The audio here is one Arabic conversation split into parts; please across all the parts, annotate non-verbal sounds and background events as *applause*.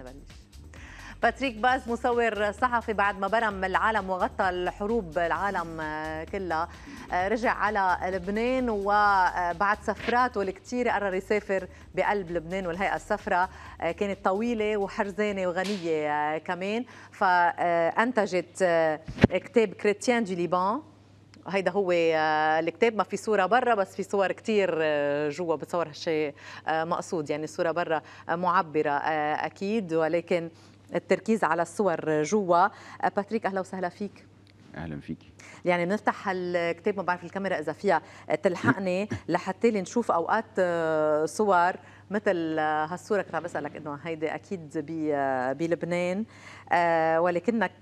نبلش باتريك باز مصور صحفي بعد ما برم العالم وغطى الحروب العالم آه، كلها آه، رجع على لبنان وبعد سفراته الكثير قرر يسافر بقلب لبنان والهيئة السفرة آه، كانت طويلة وحرزانة وغنية كمان فأنتجت كتاب كريتيان دي ليبان هيدا هو آه، الكتاب ما في صوره برا بس في صور كثير آه، جوا بتصور هالشيء آه، مقصود يعني الصوره برا معبره اكيد ولكن التركيز على الصور جوا باتريك اهلا وسهلا فيك اهلا فيك يعني بنفتح الكتاب ما بعرف الكاميرا اذا فيها تلحقني *laughs* لحتى نشوف اوقات صور مثل آه، هالصوره كنت عم بسالك انه هيدي اكيد آه، بلبنان آه، ولكنك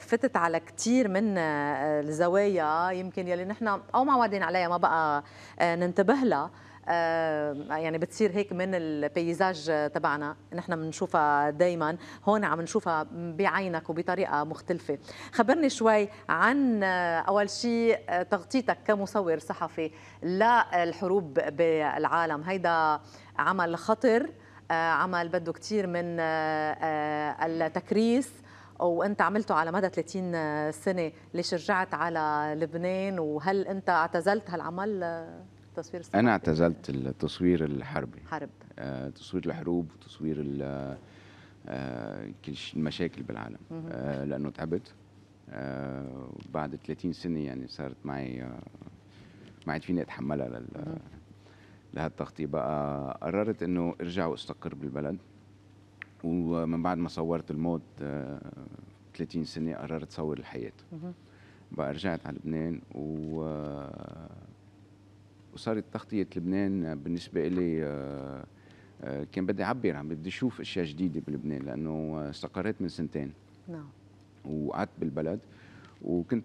فتت على كثير من الزوايا يمكن يلي نحن او معودين عليها ما بقى ننتبه لها آه، يعني بتصير هيك من البيزاج تبعنا نحن بنشوفها دائما هون عم نشوفها بعينك وبطريقه مختلفه خبرني شوي عن آه، اول شيء آه، تغطيتك كمصور صحفي للحروب بالعالم هيدا عمل خطر عمل بده كثير من التكريس وانت عملته على مدى 30 سنه ليش رجعت على لبنان وهل انت اعتزلت هالعمل التصوير الصحفي انا اعتزلت التصوير الحربي حرب آه تصوير الحروب وتصوير آه المشاكل بالعالم آه لانه تعبت آه بعد 30 سنه يعني صارت معي آه ما عاد فيني اتحملها لل لهالتغطية بقى قررت انه ارجع واستقر بالبلد ومن بعد ما صورت الموت 30 آه، سنة قررت صور الحياة بقى رجعت على لبنان و آه، وصارت تغطية لبنان بالنسبة لي آه، آه، كان بدي أعبر عم بدي أشوف أشياء جديدة بلبنان لأنه استقريت من سنتين نعم وقعدت بالبلد وكنت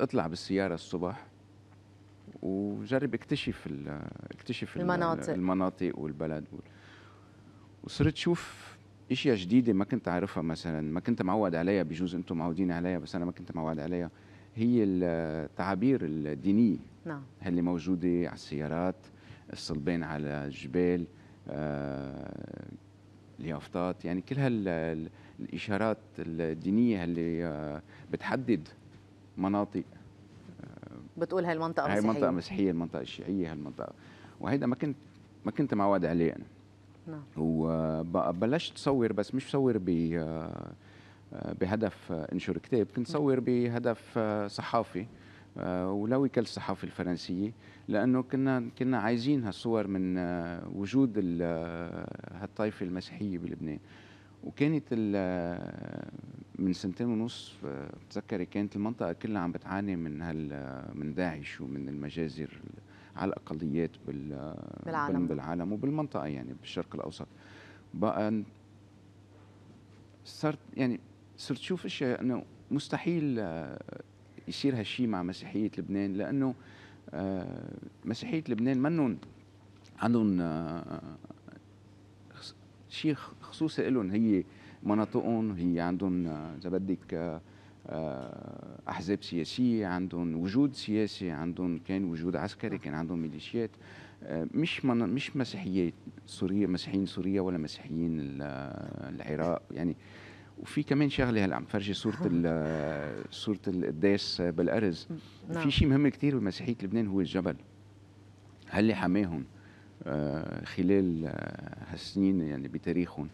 أطلع بالسيارة الصبح وجرب اكتشف اكتشف المناطق المناطق والبلد وصرت شوف اشياء جديده ما كنت اعرفها مثلا ما كنت معود عليها بجوز انتم معودين عليها بس انا ما كنت معود عليها هي التعابير الدينيه نعم هاللي موجوده على السيارات الصلبين على الجبال آه، اليافطات يعني كل هالاشارات الدينيه اللي آه، بتحدد مناطق آه، بتقول هاي المنطقه مسيحيه هاي المنطقه مسيحيه المنطقه الشيعيه هالمنطقه وهيدا ما كنت ما كنت معود عليه انا نعم وبلشت صور بس مش صور ب بهدف انشر كتاب كنت نعم. صور بهدف صحافي آه، كل الصحافة الفرنسية لأنه كنا كنا عايزين هالصور من آه، وجود آه، هالطائفة المسيحية بلبنان وكانت من سنتين ونص بتذكر كانت المنطقة كلها عم بتعاني من هال من داعش ومن المجازر على الأقليات بال بالعالم بالعالم وبالمنطقة يعني بالشرق الأوسط بقى صرت يعني صرت شوف اشياء انه مستحيل يصير هالشيء مع مسيحيه لبنان لانه آه، مسيحيه لبنان منن عندهم آه، شيء خصوصي لهم هي مناطقهم هي عندهم آه، اذا بدك احزاب سياسيه عندهم وجود سياسي عندهم كان وجود عسكري كان عندهم ميليشيات مش من مش مسيحيه سوريه مسيحيين سوريا ولا مسيحيين العراق يعني وفي كمان شغله هلا عم فرجي صوره آه. صوره القداس بالارز نعم. في شيء مهم كثير بمسيحيه لبنان هو الجبل هل حماهم آه، خلال آه، هالسنين يعني بتاريخهم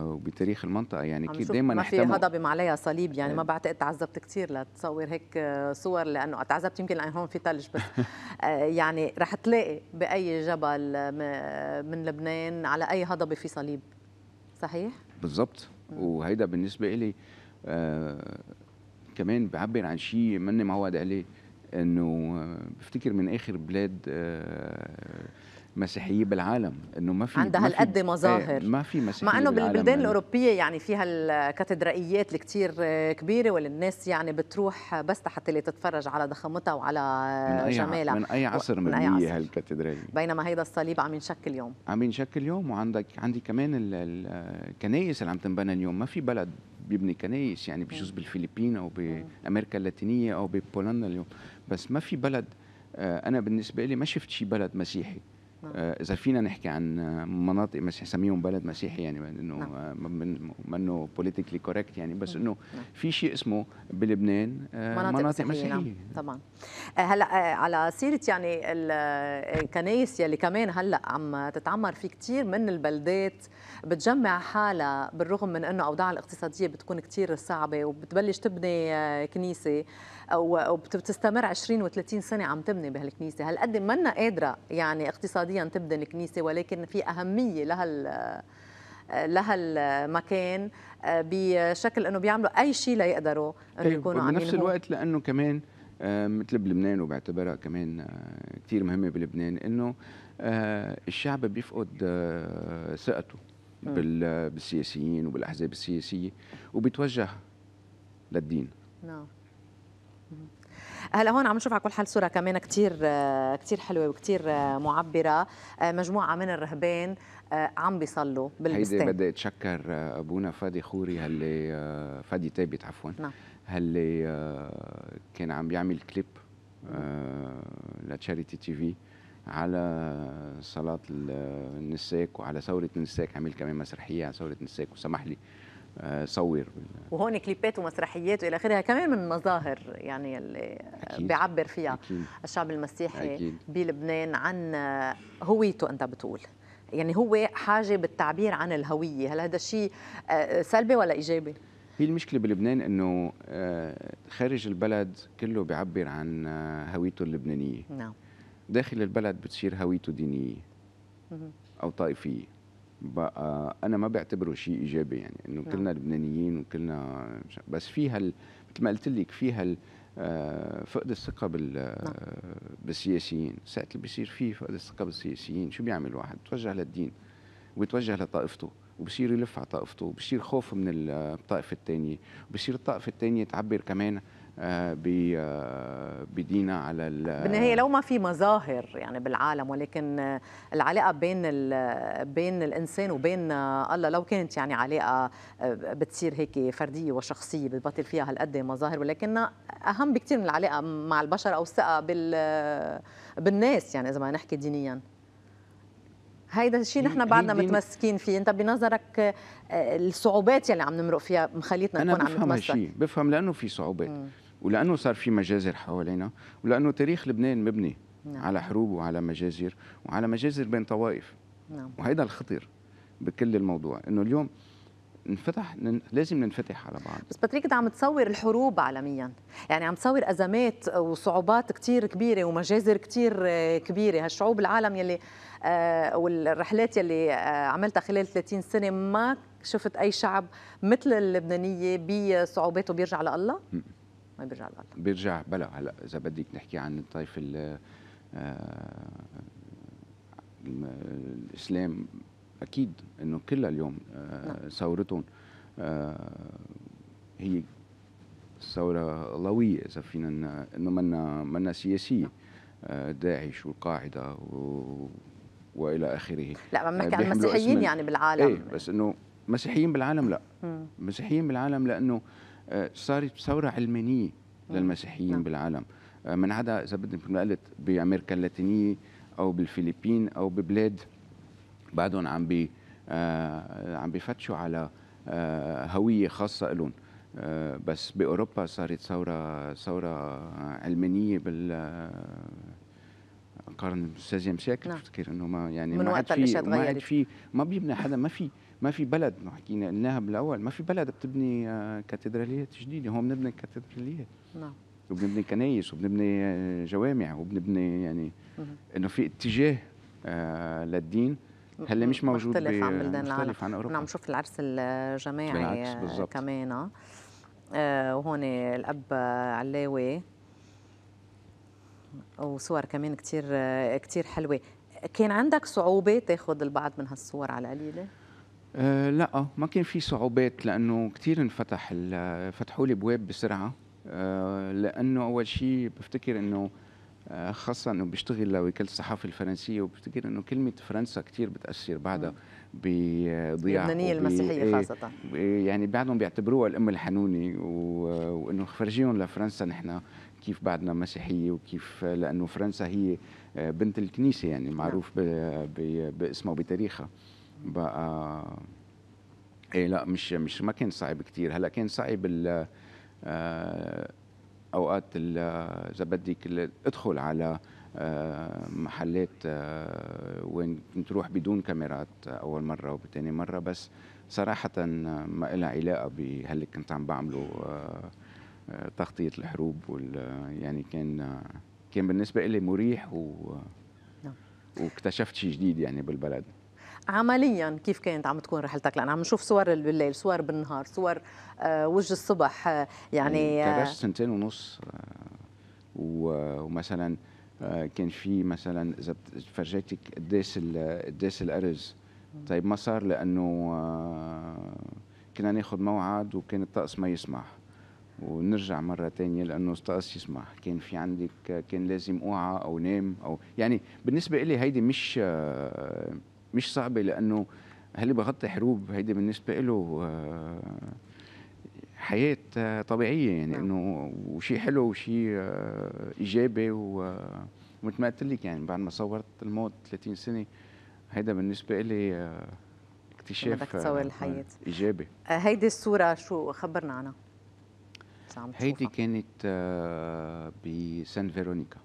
وبتاريخ المنطقه يعني كيف دائما ما في هضبه عليها صليب يعني ما بعتقد تعذبت كثير لتصور هيك صور لانه تعذبت يمكن لان هون في ثلج بس *laughs* يعني رح تلاقي باي جبل من لبنان على اي هضبه في صليب صحيح بالضبط وهيدا بالنسبه إلي آه، كمان بعبر عن شيء ماني معود عليه انه آه، بفتكر من اخر بلاد آه مسيحيين بالعالم انه ما في عندها هالقد إيه، مظاهر ما في مسيحيين مع انه بالبلدان يعني. الاوروبيه يعني فيها الكاتدرائيات الكثير آه، كبيره والناس يعني بتروح بس حتى اللي تتفرج على ضخامتها وعلى من جمالها من اي عصر مبنيه هالكاتدرائيه بينما هيدا الصليب عم ينشكل اليوم عم ينشكل اليوم وعندك عندي كمان الكنائس اللي عم تنبنى اليوم ما في بلد بيبني كنائس يعني بجوز بالفلبين او بامريكا اللاتينيه او ببولندا اليوم بس ما في بلد آه، انا بالنسبه لي ما شفت شي بلد مسيحي نعم. آه، اذا فينا نحكي عن مناطق مسيح سميهم بلد مسيحي يعني انه نعم. ما منه بوليتيكلي كوريكت يعني بس نعم. انه في شيء اسمه بلبنان آه، مناطق, مناطق مسيحيه, نعم. طبعا آه، هلا على سيره يعني الكنايس يلي كمان هلا عم تتعمر في كثير من البلدات بتجمع حالها بالرغم من انه اوضاع الاقتصاديه بتكون كثير صعبه وبتبلش تبني كنيسه او بتستمر 20 و30 سنه عم تبني بهالكنيسه هالقد ما قادره يعني اقتصاديا تبني الكنيسه ولكن في اهميه لهال لهالمكان آه، بشكل انه بيعملوا اي شيء ليقدروا انه طيب، يكونوا عم بنفس الوقت لانه كمان آه، مثل بلبنان وبعتبرها كمان آه، كثير مهمه بلبنان انه الشعب بيفقد ثقته بالسياسيين وبالاحزاب السياسيه وبيتوجه للدين نعم هلا هون عم نشوف على كل حال صوره كمان كثير آه، كثير حلوه وكثير آه، معبره آه، مجموعه من الرهبان عم بيصلوا بالبستان هيدي بدي اتشكر ابونا فادي خوري هاللي فادي تابت عفوا نعم هاللي كان عم بيعمل كليب لتشاريتي تي في على صلاة النساك وعلى ثورة النساك عمل كمان مسرحية عن ثورة النساك وسمح لي آه، صور وهون كليبات ومسرحيات والى اخره كمان من مظاهر يعني اللي بيعبر فيها أكيد. الشعب المسيحي أكيد. بلبنان عن هويته انت بتقول يعني هو حاجه بالتعبير عن الهويه هل هذا الشيء آه، سلبي ولا ايجابي هي المشكله بلبنان انه آه، خارج البلد كله بيعبر عن هويته اللبنانيه نعم داخل البلد بتصير هويته دينيه او طائفيه بقى انا ما بعتبره شيء ايجابي يعني انه نعم. كلنا لبنانيين وكلنا بس في هال مثل ما قلت لك في هال آه، فقد الثقه بال آه، نعم. بالسياسيين ساعه اللي بيصير في فقد الثقه بالسياسيين شو بيعمل واحد بتوجه للدين وبيتوجه لطائفته وبصير يلف على طائفته وبصير خوف من آه، الطائفه الثانيه وبصير الطائفه الثانيه تعبر كمان بدينا على بالنهايه لو ما في مظاهر يعني بالعالم ولكن العلاقه بين بين الانسان وبين الله لو كانت يعني علاقه آه، بتصير هيك فرديه وشخصيه بتبطل فيها هالقد مظاهر ولكن اهم بكثير من العلاقه مع البشر او الثقه بال بالناس يعني اذا ما نحكي دينيا هيدا الشيء نحن بعدنا متمسكين فيه انت بنظرك آه، الصعوبات يلي عم نمرق فيها مخليتنا نكون عم نتمسك انا بفهم هالشيء بفهم لانه في صعوبات مم. ولانه صار في مجازر حوالينا ولانه تاريخ لبنان مبني نعم. على حروب وعلى مجازر وعلى مجازر بين طوائف نعم. وهيدا الخطر بكل الموضوع انه اليوم نفتح لازم ننفتح على بعض بس بطريق عم تصور الحروب عالميا يعني عم تصور ازمات وصعوبات كثير كبيره ومجازر كثير كبيره هالشعوب العالم يلي آه والرحلات يلي آه عملتها خلال 30 سنه ما شفت اي شعب مثل اللبنانيه بصعوباته بيرجع لله ما بيرجع لغلط بيرجع بلا هلا اذا بدك نحكي عن الطائف ال آه، الاسلام اكيد انه كلها اليوم آه، نعم. ثورتهم آه، هي ثوره غلويه اذا فينا انه منا منا سياسيه نعم. داعش والقاعده و والى اخره لا عم نحكي عن المسيحيين يعني بالعالم ايه بس انه مسيحيين بالعالم لا مسيحيين بالعالم لانه صارت آه، ثوره علمانيه للمسيحيين نعم. بالعالم آه، من عدا اذا بدك مثل قلت بامريكا اللاتينيه او بالفلبين او ببلاد بعدهم عم بي آه، عم بيفتشوا على هويه خاصه لهم بس باوروبا صارت ثوره ثوره علمانيه بال القرن السادس سيكل نعم. انه ما يعني ما وقت في ما في ما بيبنى حدا ما في ما في بلد ما حكينا قلناها بالاول ما في بلد بتبني آه، كاتدراليات جديده هون بنبني كاتدراليات نعم وبنبني كنايس وبنبني آه، جوامع وبنبني يعني انه في اتجاه آه، للدين هلا مش موجود مختلف عن بلدان العالم عن اوروبا عم شوف العرس الجماعي كمان وهون الاب علاوي وصور كمان كثير كثير حلوه كان عندك صعوبه تاخذ البعض من هالصور على القليله آه، لا ما كان في صعوبات لانه كثير انفتح فتحوا لي ابواب بسرعه آه، لانه اول شيء بفتكر انه آه، خاصة انه بشتغل لوكالة الصحافة الفرنسية وبفتكر انه كلمة فرنسا كثير بتأثر بعدها بضياع اللبنانية المسيحية إيه، خاصة يعني بعدهم بيعتبروها الام الحنونة وانه فرجيهم لفرنسا نحن كيف بعدنا مسيحية وكيف لانه فرنسا هي بنت الكنيسة يعني معروف نعم. باسمها وبتاريخها بقى ايه لا مش مش ما كان صعب كتير هلا كان صعب ال آه، اوقات اذا بدك ادخل على آه، محلات آه، وين كنت روح بدون كاميرات اول مره وبتاني مره بس صراحه ما لها علاقه بهاللي كنت عم بعمله تغطيه الحروب وال يعني كان كان بالنسبه لي مريح و نعم. واكتشفت شيء جديد يعني بالبلد عمليا كيف كانت عم تكون رحلتك لان عم نشوف صور بالليل صور بالنهار صور آه، وجه الصبح آه، يعني درست أمم، آه، سنتين ونص ومثلا كان في مثلا اذا فرجيتك قديش قديش الارز طيب ما صار لانه كنا ناخذ موعد وكان الطقس ما يسمح ونرجع مره ثانيه لانه الطقس يسمح كان في عندك كان لازم اوعى او نام او يعني بالنسبه لي هيدي مش مش صعبه لانه هل بغطي حروب هيدي بالنسبه له آه، حياه طبيعيه يعني نعم. انه وشيء حلو وشيء آه، ايجابي آه، ومثل ما قلت لك يعني بعد ما صورت الموت 30 سنه هيدا بالنسبه لي اكتشاف بدك تصور الحياه ايجابي هيدي الصوره شو خبرنا عنها هيدي كانت بسان فيرونيكا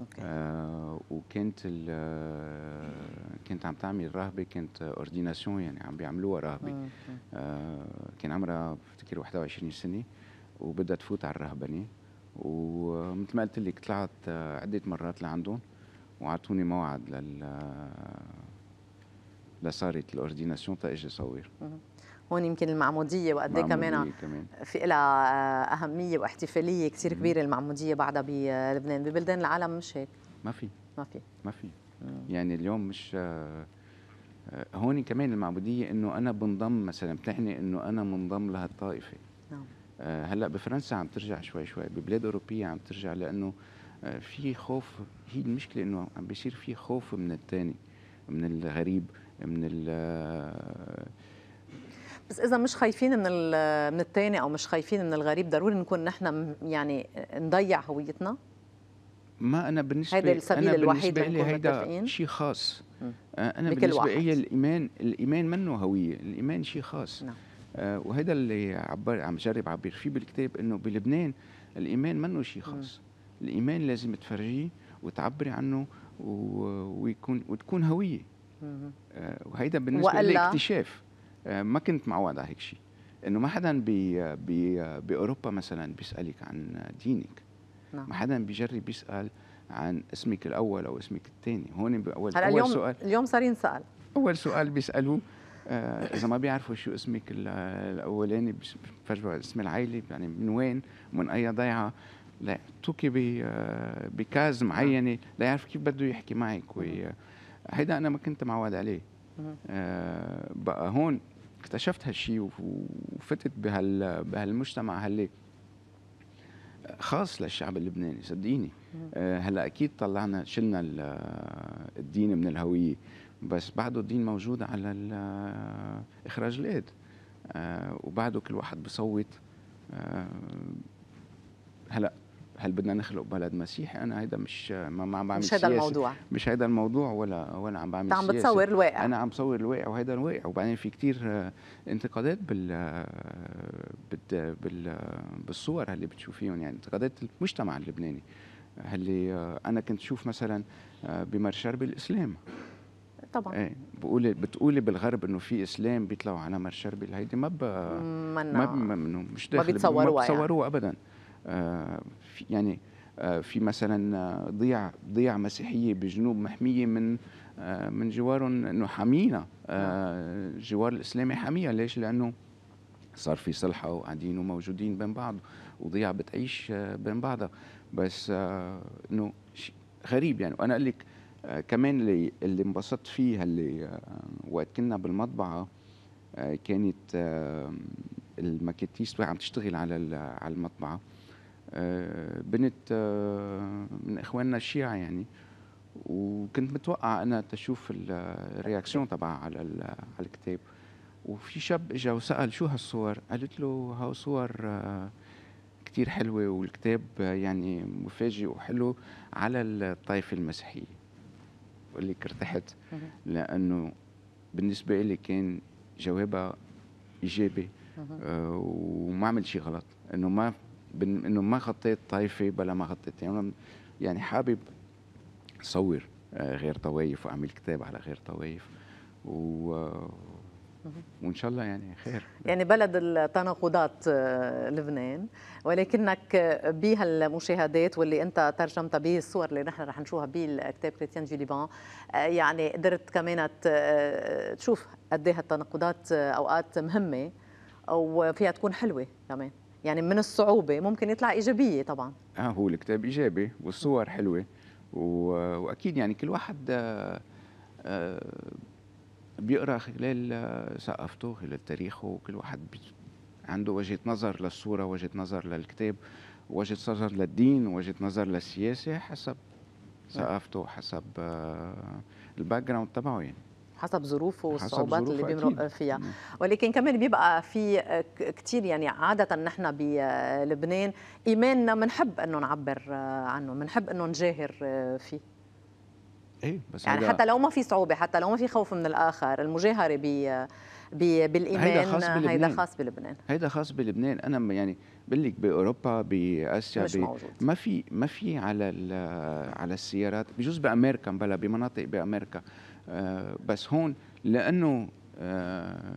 أوكي. آه وكانت آه، كانت عم تعمل رهبه كانت اورديناسيون يعني عم بيعملوها رهبه آه كان عمرها بفتكر 21 سنه وبدها تفوت على الرهبنه ومثل ما قلت لك طلعت آه، عده مرات لعندهم وعطوني موعد لل آه، لصارت الاورديناسيون تا اجي صور هون يمكن المعموديه وقد ايه كمان في لها آه، اهميه واحتفاليه كثير كبيره المعموديه بعدها بلبنان ببلدان العالم مش هيك ما في ما في ما في يعني اليوم مش آه، آه، هون كمان المعموديه انه انا بنضم مثلا بتعني انه انا منضم لهالطائفه نعم هلا بفرنسا عم ترجع شوي شوي ببلاد اوروبيه عم ترجع لانه في خوف هي المشكله انه عم بيصير في خوف من الثاني من الغريب من ال بس اذا مش خايفين من من الثاني او مش خايفين من الغريب ضروري نكون نحن يعني نضيع هويتنا ما انا بالنسبه هذا السبيل الوحيد اللي هيدا شيء خاص م. آه، انا بالنسبه لي الايمان الايمان منه هويه الايمان شيء خاص نعم. آه، وهذا اللي عبر عم جرب عبر فيه بالكتاب انه بلبنان الايمان منه شيء خاص م. الايمان لازم تفرجيه وتعبري عنه ويكون وتكون هويه آه، وهيدا بالنسبه لي اكتشاف آه، ما كنت معود على هيك شيء انه ما حدا بي بي باوروبا مثلا بيسالك عن دينك نعم. ما حدا بيجرب يسال عن اسمك الاول او اسمك الثاني هون باول هلا اليوم سؤال اليوم صار ينسال اول سؤال بيسالوه آه، اذا ما بيعرفوا شو اسمك الاولاني بفرجوا اسم العائله يعني من وين من اي ضيعه لا توكي آه، بكاز نعم. معينه لا يعرف كيف بده يحكي معك هيدا انا ما كنت معود عليه بقى هون اكتشفت هالشيء وفتت بهال بهالمجتمع هاللي خاص للشعب اللبناني صدقيني آه، هلا اكيد طلعنا شلنا الدين من الهويه بس بعده الدين موجود على اخراج الايد آه، وبعده كل واحد بصوت آه، هلا هل بدنا نخلق بلد مسيحي انا هيدا مش ما, عم بعمل مش هيدا الموضوع مش هيدا الموضوع ولا ولا عم بعمل عم بتصور الواقع انا عم بصور الواقع وهيدا الواقع وبعدين في كتير آه، انتقادات بال آه، بال, بالصور اللي بتشوفيهم يعني انتقادات المجتمع اللبناني اللي آه، انا كنت شوف مثلا بمر شربي الاسلام طبعا ايه بقول بتقولي بالغرب انه في اسلام بيطلعوا على مر هيدي ما ب ما منه مش داخل ما بيتصوروها ما بيتصوروها يعني. ابدا آه، يعني آه، في مثلا آه، ضيع ضيع مسيحيه بجنوب محميه من من جوارهم انه حامينا الجوار الاسلامي حاميها ليش؟ لانه صار في صلحة وقاعدين وموجودين بين بعض وضيع بتعيش بين بعضها بس انه غريب يعني وانا اقول لك كمان اللي اللي انبسطت فيه اللي وقت كنا بالمطبعه كانت المكاتيس عم تشتغل على على المطبعه آه، بنت آه، من اخواننا الشيعة يعني وكنت متوقع انا تشوف آه، الرياكسيون تبعها على على الكتاب وفي شاب اجا وسال شو هالصور قالت له هاو صور كثير حلوه والكتاب يعني مفاجئ وحلو على الطائفه المسيحيه بقول لك ارتحت لانه بالنسبه لي كان جوابها ايجابي وما عمل شيء غلط انه ما انه ما غطيت طائفه بلا ما غطيت يعني, يعني حابب صور آه، غير طوايف واعمل كتاب على غير طوايف و وان شاء الله يعني خير يعني بلد التناقضات آه، لبنان ولكنك بهالمشاهدات واللي انت ترجمتها بالصور اللي نحن رح نشوفها بالكتاب كريتيان جيليبان آه، يعني قدرت كمان تشوف قد ايه هالتناقضات اوقات مهمه وفيها تكون حلوه كمان يعني من الصعوبه ممكن يطلع ايجابيه طبعا اه هو الكتاب ايجابي والصور حلوه واكيد يعني كل واحد آه، آه، بيقرا خلال آه، ثقافته خلال تاريخه وكل واحد عنده وجهه نظر للصوره وجهه نظر للكتاب وجهه نظر للدين وجهه نظر للسياسه حسب ثقافته حسب الباك جراوند تبعه يعني حسب ظروفه والصعوبات اللي بيمرق فيها ولكن كمان بيبقى في كثير يعني عاده نحن بلبنان ايماننا بنحب انه نعبر آه، عنه بنحب انه نجاهر آه، فيه ايه بس يعني حتى لو ما في صعوبه حتى لو ما في خوف من الاخر المجاهره ب بالايمان هيدا خاص بلبنان هيدا خاص بلبنان هيدا خاص بلبنان انا يعني بقول لك باوروبا باسيا مش موجود. ما في ما في على على السيارات بجوز بامريكا بلا بمناطق بامريكا آه بس هون لانه آه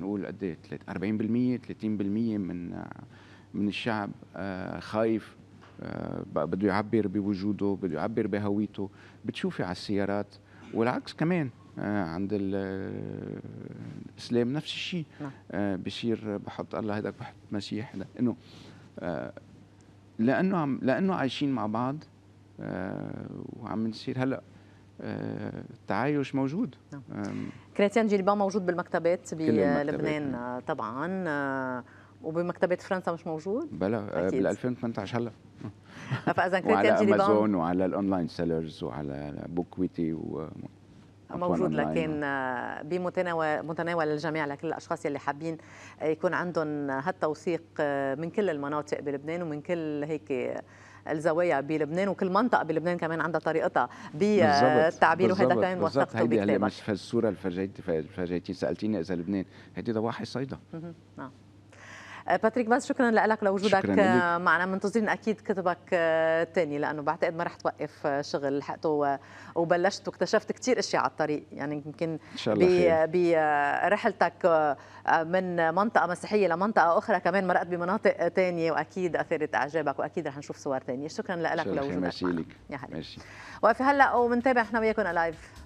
نقول قد ايه 40% 30% من من الشعب آه خايف آه، بده يعبر بوجوده بده يعبر بهويته بتشوفي على السيارات والعكس كمان آه، عند الاسلام نفس الشيء نعم. آه، بصير بحط الله هذاك بحط مسيح هذا انه آه، لانه عم لانه عايشين مع بعض وعم نصير هلا التعايش موجود نعم. كريتيان جيلبان موجود بالمكتبات بلبنان نعم. طبعا وبمكتبات فرنسا مش موجود؟ بلا بال 2018 هلا فاذا *laughs* كريتيان جيلبان وعلى امازون وعلى الاونلاين سيلرز وعلى بوكويتي و... موجود لكن بمتناول الجميع لكل الاشخاص يلي حابين يكون عندهم هالتوثيق من كل المناطق بلبنان ومن كل هيك الزوايا بلبنان وكل منطقه بلبنان كمان عندها طريقتها بالتعبير وهذا كمان وثقته بكتابك الصوره اللي فرجيتي سالتيني اذا لبنان هيدي ضواحي صيدا نعم باتريك باز شكرا لك لوجودك آه، معنا منتظرين اكيد كتبك الثاني آه، لانه بعتقد ما رح توقف آه، شغل لحقته وبلشت واكتشفت كثير اشياء على الطريق يعني يمكن برحلتك من منطقه مسيحيه لمنطقه اخرى كمان مرقت بمناطق ثانيه واكيد اثارت اعجابك واكيد رح نشوف صور ثانيه شكرا لك لوجودك معنا يا ماشي وفي هلا وبنتابع احنا وياكم لايف